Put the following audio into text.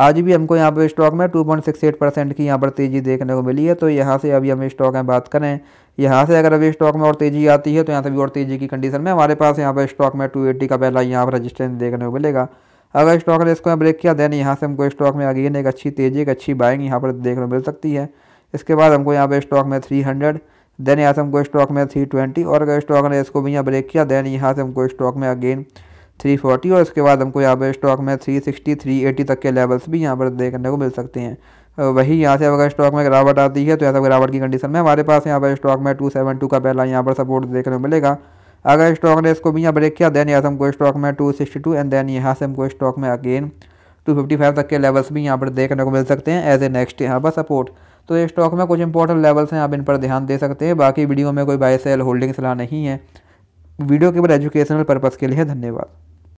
आज भी हमको यहाँ पर स्टॉक में टू परसेंट की यहाँ पर तेज़ी देखने को मिली है तो यहाँ से अभी हम स्टॉक में बात करें यहाँ से अगर अभी स्टॉक में और तेज़ी आती है तो यहाँ से भी और तेज़ी की कंडीशन में हमारे पास यहाँ पर स्टॉक में टू का पहला यहाँ पर रजिस्टेंस देखने को मिलेगा अगर स्टॉक ने इसको ब्रेक किया देन यहाँ से हमको स्टॉक में अगेन एक अच्छी तेज़ी एक अच्छी बाइंग यहाँ पर देखने को मिल सकती है इसके बाद हमको यहाँ पर स्टॉक में थ्री देन यहाँ से हमको स्टॉक में थ्री और अगर स्टॉक ने इसको भी यहाँ ब्रेक किया देन यहाँ से हमको स्टॉक में अगेन 340 और उसके बाद हमको यहाँ पर स्टॉक में 360, 380 तक के लेवल्स भी यहाँ पर देखने को मिल सकते हैं वही यहाँ से अगर स्टॉक में गिरावट आती है तो ऐसा गिरावट की कंडीशन में हमारे पास यहाँ पर स्टॉक में टू सेवन टू का पहला यहाँ पर सपोर्ट देखने को मिलेगा अगर स्टॉक ने इसको भी यहाँ ब्रेक किया देन यहाँ से हमको स्टॉक में टू एंड देन यहाँ से हमको स्टॉक में अगेन फाइव तक के लेवल्स भी यहाँ पर देखने को मिल सकते हैं एज ए नेक्स्ट यहाँ पर सपोर्ट तो ये स्टॉक में कुछ इंपॉर्टेंट लेवल्स हैं आप इन पर ध्यान दे सकते हैं बाकी वीडियो में कोई बाय सेल होल्डिंग सलाह नहीं है वीडियो केवल एजुकेशनल पर्पज़ के लिए धन्यवाद